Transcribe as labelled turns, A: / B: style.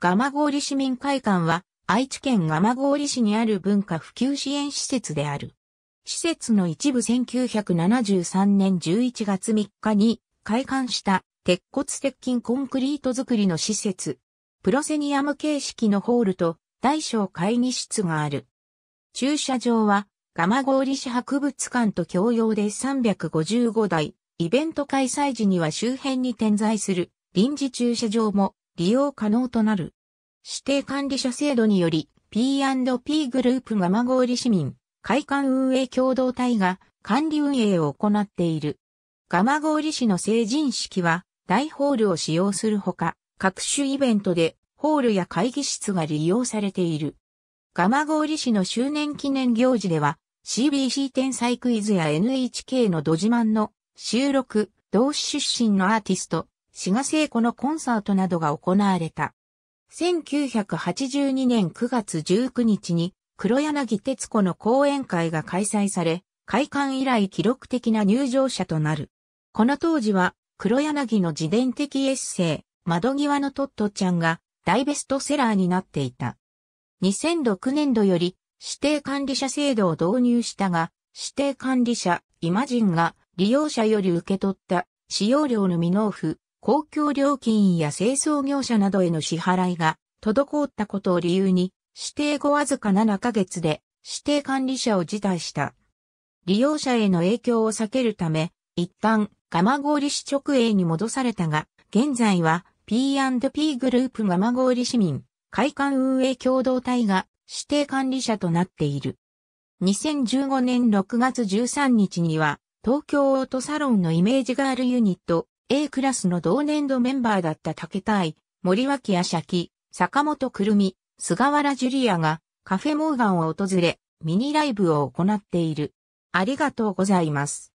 A: 蒲郡市民会館は、愛知県蒲郡市にある文化普及支援施設である。施設の一部1973年11月3日に開館した鉄骨鉄筋コンクリート作りの施設。プロセニアム形式のホールと大小会議室がある。駐車場は蒲郡市博物館と共用で355台。イベント開催時には周辺に点在する臨時駐車場も利用可能となる。指定管理者制度により P&P グループゴーリ市民、会館運営共同体が管理運営を行っている。蒲郡市の成人式は大ホールを使用するほか、各種イベントでホールや会議室が利用されている。蒲郡市の周年記念行事では CBC 天才クイズや NHK のド自慢の収録、同志出身のアーティスト、滋賀聖子のコンサートなどが行われた。1982年9月19日に黒柳徹子の講演会が開催され、開館以来記録的な入場者となる。この当時は黒柳の自伝的エッセイ、窓際のトットちゃんが大ベストセラーになっていた。2006年度より指定管理者制度を導入したが、指定管理者、イマジンが利用者より受け取った使用料の未納付、公共料金や清掃業者などへの支払いが滞ったことを理由に、指定後わずか7ヶ月で指定管理者を辞退した。利用者への影響を避けるため、一旦、蒲郡市直営に戻されたが、現在は P&P グループ蒲郡市民会館運営共同体が指定管理者となっている。2015年6月13日には、東京オートサロンのイメージガールユニット、A クラスの同年度メンバーだった竹隊、森脇や社坂本くるみ、菅原ジュリアがカフェモーガンを訪れ、ミニライブを行っている。ありがとうございます。